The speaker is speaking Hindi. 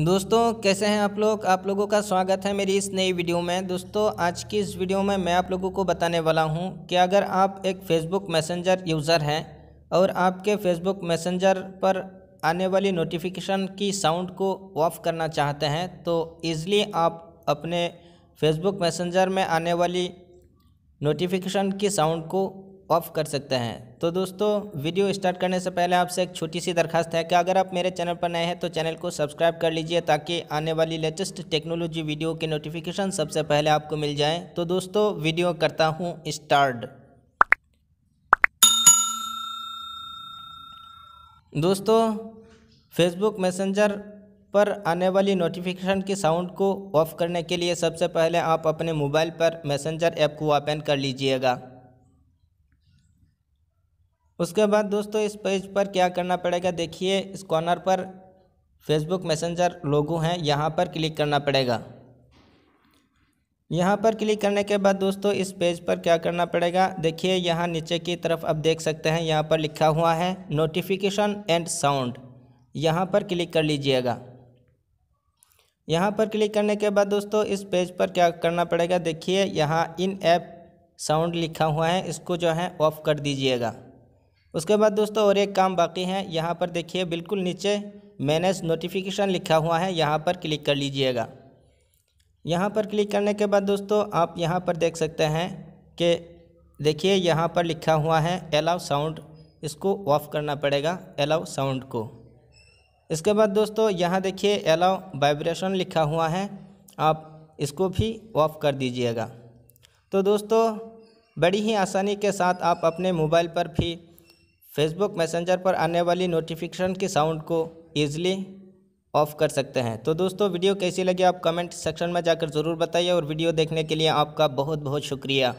दोस्तों कैसे हैं आप लोग आप लोगों का स्वागत है मेरी इस नई वीडियो में दोस्तों आज की इस वीडियो में मैं आप लोगों को बताने वाला हूं कि अगर आप एक फ़ेसबुक मैसेंजर यूज़र हैं और आपके फ़ेसबुक मैसेंजर पर आने वाली नोटिफिकेशन की साउंड को ऑफ़ करना चाहते हैं तो ईज़िली आप अपने फ़ेसबुक मैसेंजर में आने वाली नोटिफिकेशन की साउंड को ऑफ़ कर सकते हैं तो दोस्तों वीडियो स्टार्ट करने से पहले आपसे एक छोटी सी दरखास्त है कि अगर आप मेरे चैनल पर नए हैं तो चैनल को सब्सक्राइब कर लीजिए ताकि आने वाली लेटेस्ट टेक्नोलॉजी वीडियो के नोटिफिकेशन सबसे पहले आपको मिल जाए तो दोस्तों वीडियो करता हूँ स्टार्ट दोस्तों फेसबुक मैसेंजर पर आने वाली नोटिफिकेशन की साउंड को ऑफ़ करने के लिए सबसे पहले आप अपने मोबाइल पर मैसेंजर ऐप को ओपन कर लीजिएगा उसके बाद दोस्तों इस पेज पर क्या करना पड़ेगा देखिए इस कॉर्नर पर फेसबुक मैसेंजर लोगो हैं यहाँ पर क्लिक करना पड़ेगा यहाँ पर क्लिक करने के बाद दोस्तों इस पेज पर क्या करना पड़ेगा देखिए यहाँ नीचे की तरफ आप देख सकते हैं यहाँ पर लिखा हुआ है नोटिफिकेशन एंड साउंड यहाँ पर क्लिक कर लीजिएगा यहाँ पर क्लिक करने के बाद दोस्तों इस पेज पर क्या करना पड़ेगा देखिए यहाँ इन ऐप साउंड लिखा हुआ है इसको जो है ऑफ़ कर दीजिएगा उसके बाद दोस्तों और एक काम बाकी है यहाँ पर देखिए बिल्कुल नीचे मैनेज नोटिफिकेशन लिखा हुआ है यहाँ पर क्लिक कर लीजिएगा यहाँ पर क्लिक करने के बाद दोस्तों आप यहाँ पर देख सकते हैं कि देखिए यहाँ पर लिखा हुआ है अलाउ साउंड इसको ऑफ़ करना पड़ेगा अलाउ साउंड को इसके बाद दोस्तों यहाँ देखिए अलाउ वाइब्रेशन लिखा हुआ है आप इसको भी ऑफ़ कर दीजिएगा तो दोस्तों बड़ी ही आसानी के साथ आप अपने मोबाइल पर भी फेसबुक मैसेंजर पर आने वाली नोटिफिकेशन के साउंड को ईजिली ऑफ कर सकते हैं तो दोस्तों वीडियो कैसी लगी आप कमेंट सेक्शन में जाकर ज़रूर बताइए और वीडियो देखने के लिए आपका बहुत बहुत शुक्रिया